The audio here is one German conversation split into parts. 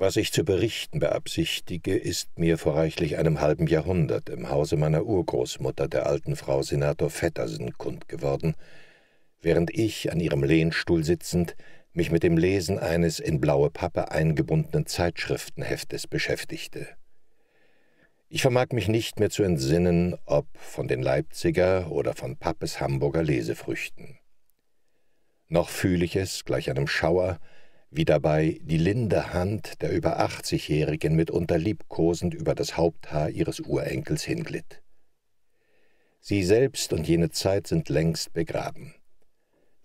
Was ich zu berichten beabsichtige, ist mir vor reichlich einem halben Jahrhundert im Hause meiner Urgroßmutter, der alten Frau Senator Vettersen, kund geworden, während ich, an ihrem Lehnstuhl sitzend, mich mit dem Lesen eines in blaue Pappe eingebundenen Zeitschriftenheftes beschäftigte. Ich vermag mich nicht mehr zu entsinnen, ob von den Leipziger oder von Pappes Hamburger Lesefrüchten. Noch fühle ich es, gleich einem Schauer, wie dabei die linde Hand der über 80-Jährigen mitunter liebkosend über das Haupthaar ihres Urenkels hinglitt. Sie selbst und jene Zeit sind längst begraben.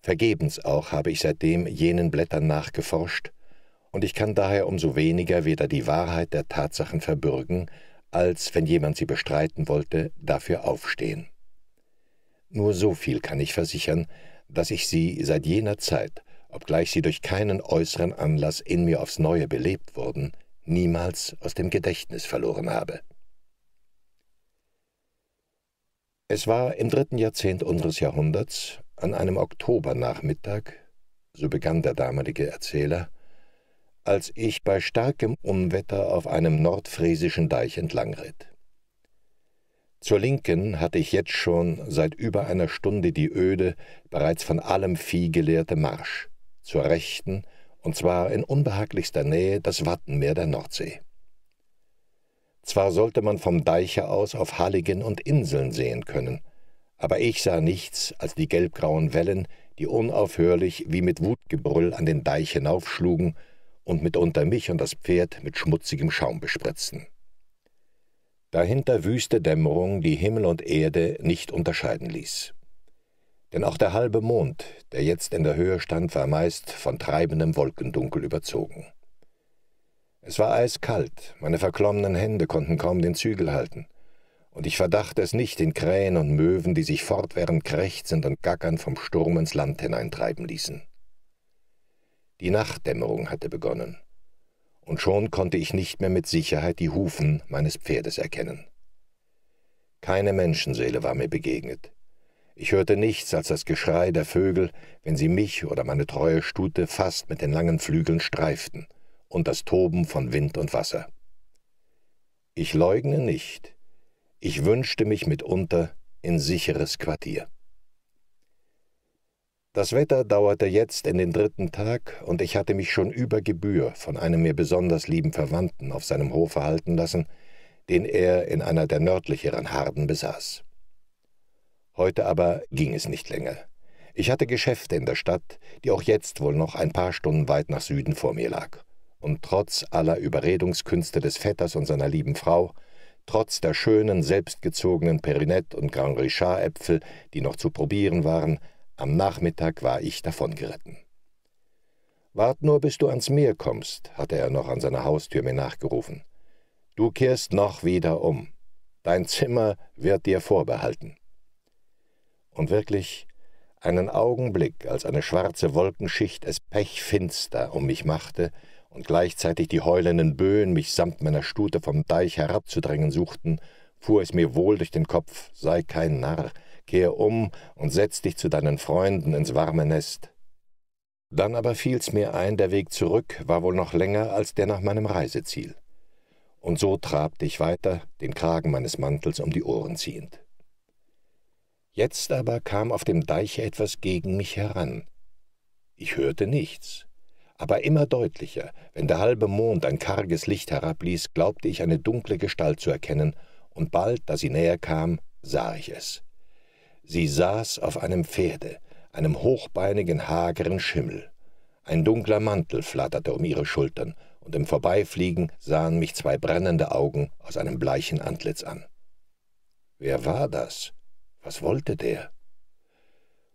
Vergebens auch habe ich seitdem jenen Blättern nachgeforscht, und ich kann daher umso weniger weder die Wahrheit der Tatsachen verbürgen, als, wenn jemand sie bestreiten wollte, dafür aufstehen. Nur so viel kann ich versichern, dass ich sie seit jener Zeit obgleich sie durch keinen äußeren Anlass in mir aufs Neue belebt wurden, niemals aus dem Gedächtnis verloren habe. Es war im dritten Jahrzehnt unseres Jahrhunderts, an einem Oktobernachmittag, so begann der damalige Erzähler, als ich bei starkem Unwetter auf einem nordfriesischen Deich entlangritt. Zur Linken hatte ich jetzt schon seit über einer Stunde die öde, bereits von allem Vieh gelehrte Marsch zur Rechten, und zwar in unbehaglichster Nähe das Wattenmeer der Nordsee. Zwar sollte man vom Deiche aus auf Halligen und Inseln sehen können, aber ich sah nichts als die gelbgrauen Wellen, die unaufhörlich wie mit Wutgebrüll an den Deich hinaufschlugen und mitunter mich und das Pferd mit schmutzigem Schaum bespritzten. Dahinter wüste Dämmerung, die Himmel und Erde nicht unterscheiden ließ denn auch der halbe Mond, der jetzt in der Höhe stand, war meist von treibendem Wolkendunkel überzogen. Es war eiskalt, meine verklommenen Hände konnten kaum den Zügel halten, und ich verdachte es nicht den Krähen und Möwen, die sich fortwährend krächzend und gackern vom Sturm ins Land hineintreiben ließen. Die Nachtdämmerung hatte begonnen, und schon konnte ich nicht mehr mit Sicherheit die Hufen meines Pferdes erkennen. Keine Menschenseele war mir begegnet, ich hörte nichts als das Geschrei der Vögel, wenn sie mich oder meine treue Stute fast mit den langen Flügeln streiften, und das Toben von Wind und Wasser. Ich leugne nicht, ich wünschte mich mitunter in sicheres Quartier. Das Wetter dauerte jetzt in den dritten Tag, und ich hatte mich schon über Gebühr von einem mir besonders lieben Verwandten auf seinem Hofe halten lassen, den er in einer der nördlicheren Harden besaß. Heute aber ging es nicht länger. Ich hatte Geschäfte in der Stadt, die auch jetzt wohl noch ein paar Stunden weit nach Süden vor mir lag. Und trotz aller Überredungskünste des Vetters und seiner lieben Frau, trotz der schönen, selbstgezogenen Perinette und Grand Richard-Äpfel, die noch zu probieren waren, am Nachmittag war ich davongeritten. Wart nur, bis du ans Meer kommst, hatte er noch an seiner Haustür mir nachgerufen. Du kehrst noch wieder um. Dein Zimmer wird dir vorbehalten. Und wirklich, einen Augenblick, als eine schwarze Wolkenschicht es pechfinster um mich machte und gleichzeitig die heulenden Böen mich samt meiner Stute vom Deich herabzudrängen suchten, fuhr es mir wohl durch den Kopf, sei kein Narr, kehr um und setz dich zu deinen Freunden ins warme Nest. Dann aber fiel's mir ein, der Weg zurück war wohl noch länger als der nach meinem Reiseziel. Und so trabte ich weiter, den Kragen meines Mantels um die Ohren ziehend. Jetzt aber kam auf dem Deiche etwas gegen mich heran. Ich hörte nichts, aber immer deutlicher, wenn der halbe Mond ein karges Licht herabließ, glaubte ich eine dunkle Gestalt zu erkennen, und bald, da sie näher kam, sah ich es. Sie saß auf einem Pferde, einem hochbeinigen, hageren Schimmel. Ein dunkler Mantel flatterte um ihre Schultern, und im Vorbeifliegen sahen mich zwei brennende Augen aus einem bleichen Antlitz an. Wer war das? Was wollte der?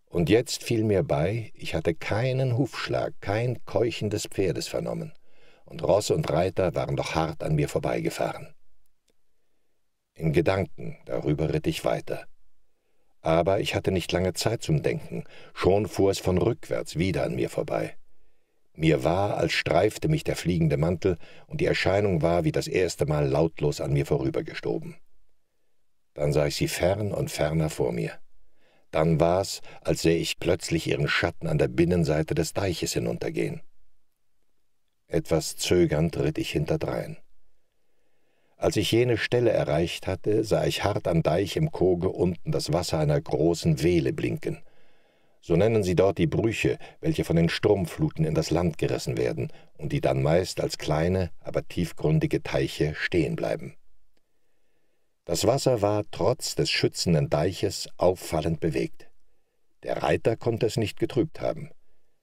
Und jetzt fiel mir bei, ich hatte keinen Hufschlag, kein Keuchen des Pferdes vernommen, und Ross und Reiter waren doch hart an mir vorbeigefahren. In Gedanken darüber ritt ich weiter. Aber ich hatte nicht lange Zeit zum Denken, schon fuhr es von rückwärts wieder an mir vorbei. Mir war, als streifte mich der fliegende Mantel, und die Erscheinung war wie das erste Mal lautlos an mir vorübergestoben. Dann sah ich sie fern und ferner vor mir. Dann war's, als sähe ich plötzlich ihren Schatten an der Binnenseite des Deiches hinuntergehen. Etwas zögernd ritt ich hinterdrein. Als ich jene Stelle erreicht hatte, sah ich hart am Deich im Koge unten das Wasser einer großen Wehle blinken. So nennen sie dort die Brüche, welche von den Sturmfluten in das Land gerissen werden und die dann meist als kleine, aber tiefgründige Teiche stehen bleiben. Das Wasser war trotz des schützenden Deiches auffallend bewegt. Der Reiter konnte es nicht getrübt haben.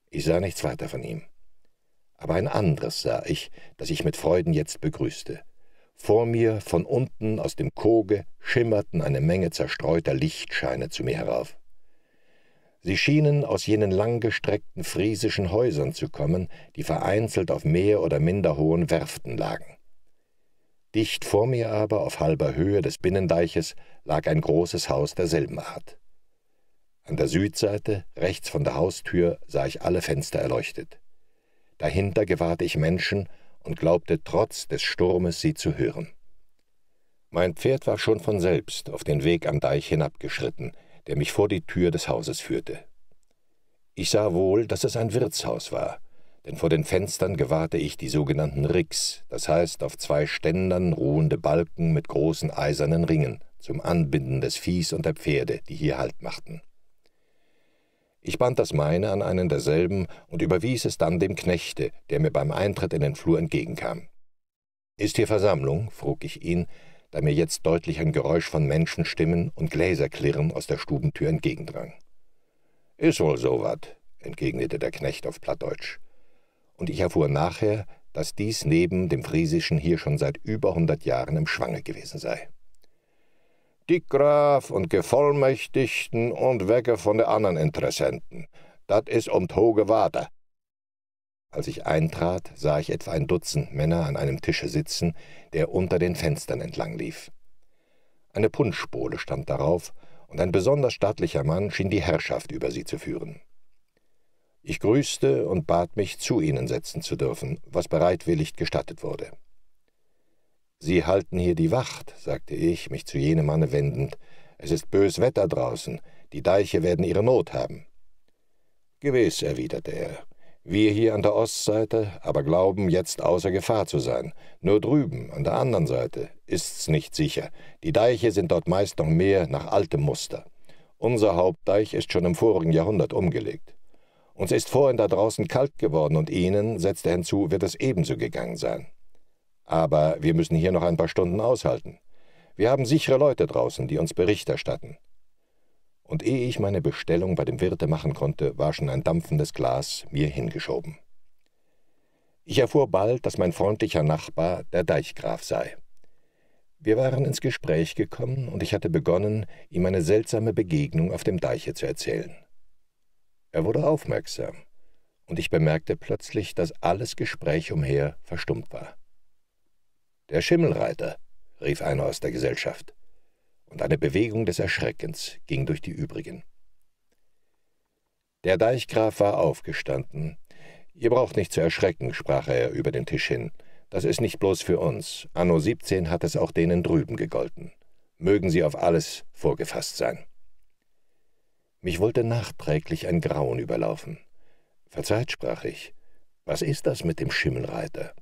Ich sah nichts weiter von ihm. Aber ein anderes sah ich, das ich mit Freuden jetzt begrüßte. Vor mir, von unten, aus dem Koge, schimmerten eine Menge zerstreuter Lichtscheine zu mir herauf. Sie schienen aus jenen langgestreckten friesischen Häusern zu kommen, die vereinzelt auf mehr oder minder hohen Werften lagen. Dicht vor mir aber, auf halber Höhe des Binnendeiches, lag ein großes Haus derselben Art. An der Südseite, rechts von der Haustür, sah ich alle Fenster erleuchtet. Dahinter gewahrte ich Menschen und glaubte trotz des Sturmes sie zu hören. Mein Pferd war schon von selbst auf den Weg am Deich hinabgeschritten, der mich vor die Tür des Hauses führte. Ich sah wohl, dass es ein Wirtshaus war, denn vor den Fenstern gewahrte ich die sogenannten Ricks, das heißt auf zwei Ständern ruhende Balken mit großen eisernen Ringen zum Anbinden des Viehs und der Pferde, die hier Halt machten. Ich band das meine an einen derselben und überwies es dann dem Knechte, der mir beim Eintritt in den Flur entgegenkam. »Ist hier Versammlung?« frug ich ihn, da mir jetzt deutlich ein Geräusch von Menschenstimmen und Gläserklirren aus der Stubentür entgegendrang. »Ist wohl so wat«, entgegnete der Knecht auf Plattdeutsch und ich erfuhr nachher, dass dies neben dem Friesischen hier schon seit über hundert Jahren im Schwange gewesen sei. Die Graf und Gevollmächtigten und wecke von der anderen Interessenten. Dat is um Toge Wader. Als ich eintrat, sah ich etwa ein Dutzend Männer an einem Tische sitzen, der unter den Fenstern entlang lief. Eine Punschbowle stand darauf, und ein besonders stattlicher Mann schien die Herrschaft über sie zu führen. Ich grüßte und bat mich, zu ihnen setzen zu dürfen, was bereitwillig gestattet wurde. Sie halten hier die Wacht, sagte ich, mich zu jenem Manne wendend. Es ist bös Wetter draußen, die Deiche werden ihre Not haben. Gewiss, erwiderte er. Wir hier an der Ostseite aber glauben, jetzt außer Gefahr zu sein. Nur drüben, an der anderen Seite, ist's nicht sicher. Die Deiche sind dort meist noch mehr nach altem Muster. Unser Hauptdeich ist schon im vorigen Jahrhundert umgelegt. Uns ist vorhin da draußen kalt geworden und Ihnen, setzte er hinzu, wird es ebenso gegangen sein. Aber wir müssen hier noch ein paar Stunden aushalten. Wir haben sichere Leute draußen, die uns Bericht erstatten. Und ehe ich meine Bestellung bei dem Wirte machen konnte, war schon ein dampfendes Glas mir hingeschoben. Ich erfuhr bald, dass mein freundlicher Nachbar der Deichgraf sei. Wir waren ins Gespräch gekommen und ich hatte begonnen, ihm eine seltsame Begegnung auf dem Deiche zu erzählen. Er wurde aufmerksam, und ich bemerkte plötzlich, dass alles Gespräch umher verstummt war. »Der Schimmelreiter«, rief einer aus der Gesellschaft, und eine Bewegung des Erschreckens ging durch die übrigen. Der Deichgraf war aufgestanden. »Ihr braucht nicht zu erschrecken«, sprach er über den Tisch hin. »Das ist nicht bloß für uns. Anno 17 hat es auch denen drüben gegolten. Mögen sie auf alles vorgefasst sein.« mich wollte nachträglich ein Grauen überlaufen. »Verzeiht«, sprach ich, »was ist das mit dem Schimmelreiter?«